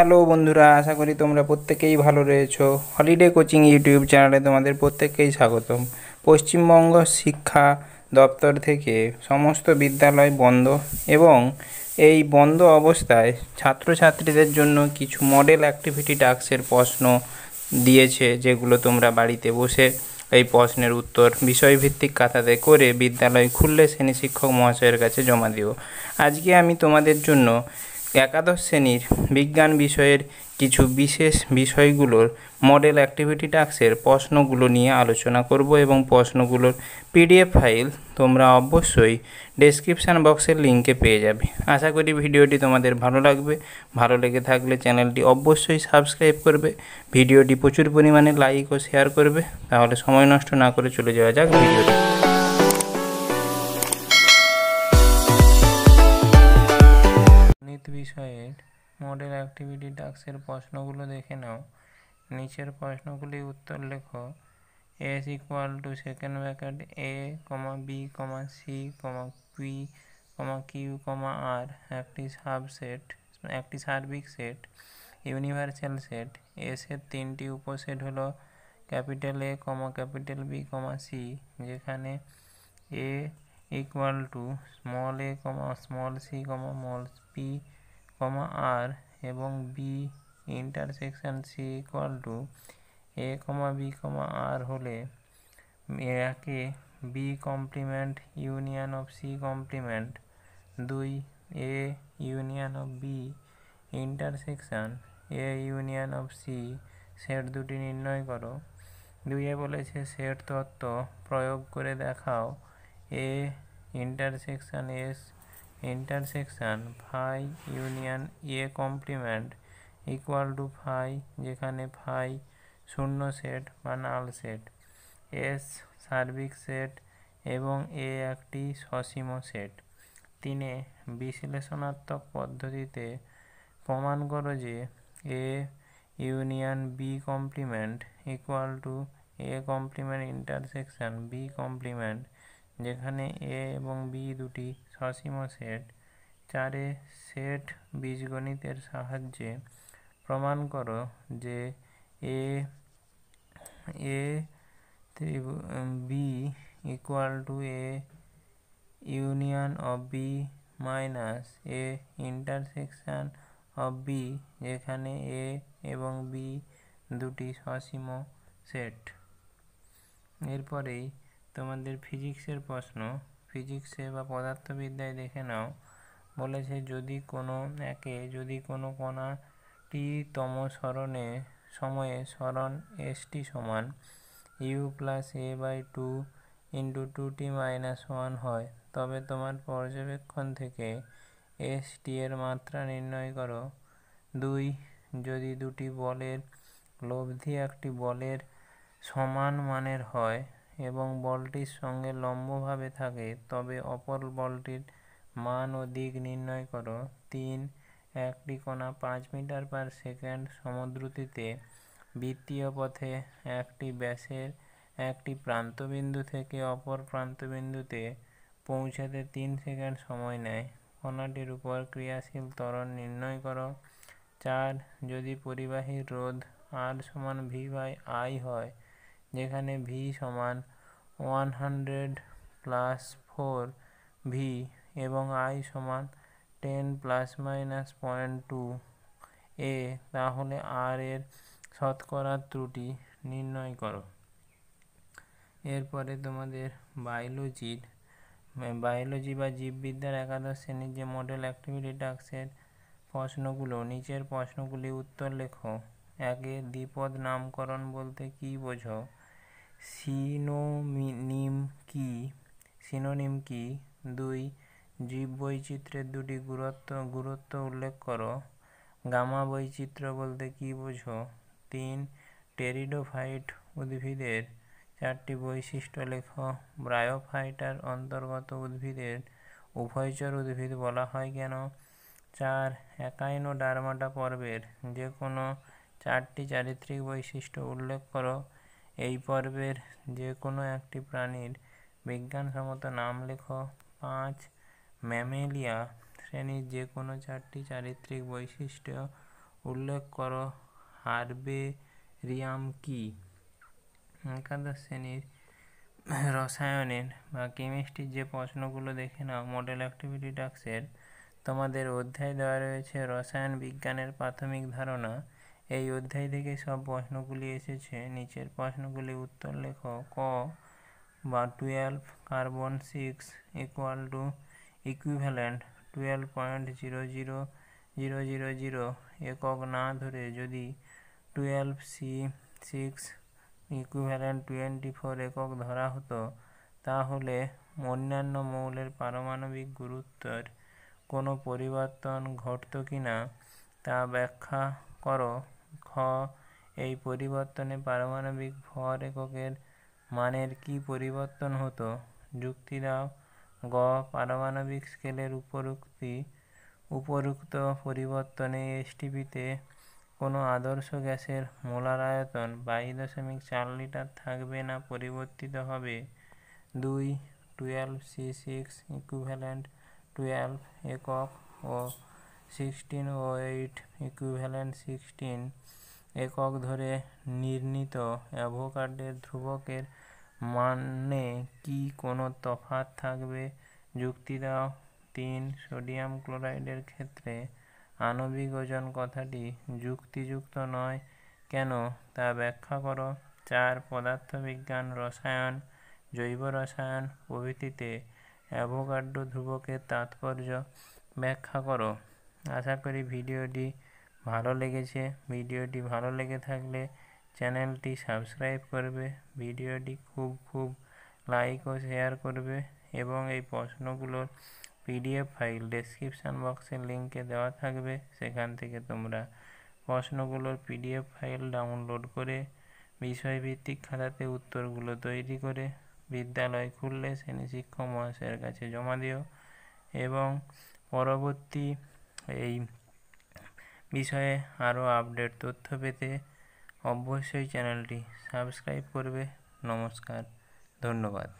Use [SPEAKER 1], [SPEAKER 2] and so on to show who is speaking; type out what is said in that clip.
[SPEAKER 1] hello বন্ধুরা আশা করি তোমরা প্রত্যেকেই ভালো রয়েছো হলিডে কোচিং ইউটিউব চ্যানেলে তোমাদের প্রত্যেককেই স্বাগতম পশ্চিমবঙ্গ শিক্ষা দপ্তর থেকে সমস্ত বিদ্যালয় বন্ধ এবং এই বন্ধ অবস্থায় ছাত্রছাত্রীদের জন্য কিছু মডেল অ্যাক্টিভিটি টাস্কের প্রশ্ন দিয়েছে যেগুলো তোমরা বাড়িতে বসে এই প্রশ্নের উত্তর বিষয়ভিত্তিক খাতাতে করে বিদ্যালয় খুললে শ্রেণী শিক্ষক মহাশয়ের কাছে জমা দিও আজকে আমি তোমাদের জন্য একাদশ শ্রেণীর বিজ্ঞান বিষয়ের কিছু বিশেষ বিষয়গুলোর মডেল অ্যাক্টিভিটি টাস্কের প্রশ্নগুলো নিয়ে আলোচনা করব এবং প্রশ্নগুলোর পিডিএফ ফাইল তোমরা অবশ্যই ডেসক্রিপশান বক্সের লিঙ্কে পেয়ে যাবে আশা করি ভিডিওটি তোমাদের ভালো লাগবে ভালো লেগে থাকলে চ্যানেলটি অবশ্যই সাবস্ক্রাইব করবে ভিডিওটি প্রচুর পরিমাণে লাইক ও শেয়ার করবে তাহলে সময় নষ্ট না করে চলে যাওয়া যাক ভিডিওটি গণিত বিষয়ের মডেল অ্যাক্টিভিটি ডাক্সের প্রশ্নগুলো দেখে নাও নিচের প্রশ্নগুলির উত্তর লেখো S equal to second bracket A comma B comma C comma P comma Q comma R একটি সাবসেট একটি সার্বিক সেট ইউনিভার্সাল সেট এসের তিনটি উপসেট হলো capital A comma capital B comma C যেখানে A equal to small a comma small c comma small p comma r এবং b intersection c equal to a comma b comma r হলে একে b complement union of c complement দুই a union of b intersection A union of C set দুটি নির্ণয় করো দুইয়ে বলেছে set তত্ত্ব প্রয়োগ করে দেখাও A intersection S intersection phi union A complement equal to phi যেখানে ফাই শূন্য সেট বা নাল সেট এস সার্বিক সেট এবং এ একটি সসীম সেট তিনে বিশ্লেষণাত্মক পদ্ধতিতে প্রমাণ করো যে A union B complement equal to A complement intersection B complement যেখানে এ এবং বি দুটি সসীম সেট চারে সেট বীজগণিতের সাহায্যে প্রমাণ করো যে A A B equal to A union of B minus A intersection of B যেখানে এ এবং বি দুটি সসীম সেট এরপরেই তোমাদের ফিজিক্সের প্রশ্ন ফিজিক্সে বা পদার্থবিদ্যায় দেখে নাও বলেছে যদি কোনো একে যদি কোনো কণা তম স্মরণে সময়ে স্মরণ এসটি সমান U plus A by two into two T minus one হয় তবে তোমার পর্যবেক্ষণ থেকে এস টি এর মাত্রা নির্ণয় করো দুই যদি দুটি বলের লব্ধি একটি বলের সমান মানের হয় এবং বলটির সঙ্গে লম্বভাবে থাকে তবে অপর বলটির মান ও দিক নির্ণয় করো তিন একটি কণা পাঁচ মিটার পার সেকেন্ড সমুদ্রতিতে বৃত্তীয় পথে একটি ব্যাসের একটি প্রান্তবিন্দু থেকে অপর প্রান্তবিন্দুতে পৌঁছাতে তিন সেকেন্ড সময় নেয় কণাটির উপর ক্রিয়াশীল ত্বরণ নির্ণয় করো চার যদি পরিবাহীর রোধ আর সমান ভি বাই আই হয় যেখানে ভি সমান one hundred plus four V এবং আই সমান ten plus minus point two A তাহলে আর এর শতকরা ত্রুটি নির্ণয় করো এরপরে তোমাদের বায়োলজির বায়োলজি বা জীববিদ্যার একাদশ শ্রেণীর যে মডেল অ্যাক্টিভিটি টাস্কের প্রশ্নগুলো নিচের প্রশ্নগুলি উত্তর লেখো একে দ্বিপদ নামকরণ বলতে কী বোঝো সিনোনিম কি সিনোনিম কি দুই জীববৈচিত্র্যের দুটি গুরুত্ব গুরুত্ব উল্লেখ করো গামা বৈচিত্র্য বলতে কী বোঝো তিন টেরিডোফাইট উদ্ভিদের চারটি বৈশিষ্ট্য লেখ ব্রায়োফাইটার অন্তর্গত উদ্ভিদের উভয়চর উদ্ভিদ বলা হয় কেন চার একাইনো ডারমাটা পর্বের যে কোনো চারটি চারিত্রিক বৈশিষ্ট্য উল্লেখ করো এই পর্বের যে কোনো একটি প্রাণীর বিজ্ঞানসম্মত নাম লেখো পাঁচ ম্যামেলিয়া শ্রেণীর যে কোনো চারটি চারিত্রিক বৈশিষ্ট্য উল্লেখ করো রিয়াম কি একাদশ শ্রেণীর রসায়নের বা কেমিস্ট্রির যে প্রশ্নগুলো দেখে নাও মডেল অ্যাক্টিভিটি ডাক্সের তোমাদের অধ্যায় দেওয়া রয়েছে রসায়ন বিজ্ঞানের প্রাথমিক ধারণা এই অধ্যায় থেকে সব প্রশ্নগুলি এসেছে নিচের প্রশ্নগুলি উত্তর লেখ ক বা twelve carbon six equal to equivalent twelve point zero zero zero zero zero একক না ধরে যদি twelve C six equivalent twenty four একক ধরা হতো তাহলে অন্যান্য মৌলের পারমাণবিক গুরুত্বের কোনো পরিবর্তন ঘটত কি না তা ব্যাখ্যা করো খ এই পরিবর্তনে পারমাণবিক ভর এককের মানের কী পরিবর্তন হতো যুক্তি দাও গ পারমাণবিক স্কেলের উপরুক্তি উপরুক্ত পরিবর্তনে এসটিপিতে কোনো আদর্শ গ্যাসের মোলার আয়তন বাইশ দশমিক চার লিটার থাকবে না পরিবর্তিত হবে দুই twelve C six equivalent twelve একক ও সিক্সটিন ওয়েট ইকুইভ্যালেন্ট সিক্সটিন একক ধরে নির্ণীত অ্যাভোকাডোর ধ্রুবকের মানে কি কোনো তফাৎ থাকবে যুক্তি দাও তিন সোডিয়াম ক্লোরাইডের ক্ষেত্রে আণবিক ওজন কথাটি যুক্তিযুক্ত নয় কেন তা ব্যাখ্যা করো চার পদার্থবিজ্ঞান রসায়ন জৈব রসায়ন প্রভৃতিতে অ্যাভোকাডো ধ্রুবকের তাৎপর্য ব্যাখ্যা করো আশা করি ভিডিওটি ভালো লেগেছে ভিডিওটি ভালো লেগে থাকলে চ্যানেলটি সাবস্ক্রাইব করবে ভিডিওটি খুব খুব লাইক ও শেয়ার করবে এবং এই প্রশ্নগুলোর পিডিএফ ফাইল ডেসক্রিপশান বক্সের লিঙ্কে দেওয়া থাকবে সেখান থেকে তোমরা প্রশ্নগুলোর পিডিএফ ফাইল ডাউনলোড করে বিষয়ভিত্তিক খাতাতে উত্তরগুলো তৈরি করে বিদ্যালয় খুললে শ্রেণী শিক্ষক মহাশয়ের কাছে জমা দিও এবং পরবর্তী এই বিষয়ে আরও আপডেট তথ্য পেতে অবশ্যই চ্যানেলটি সাবস্ক্রাইব করবে নমস্কার ধন্যবাদ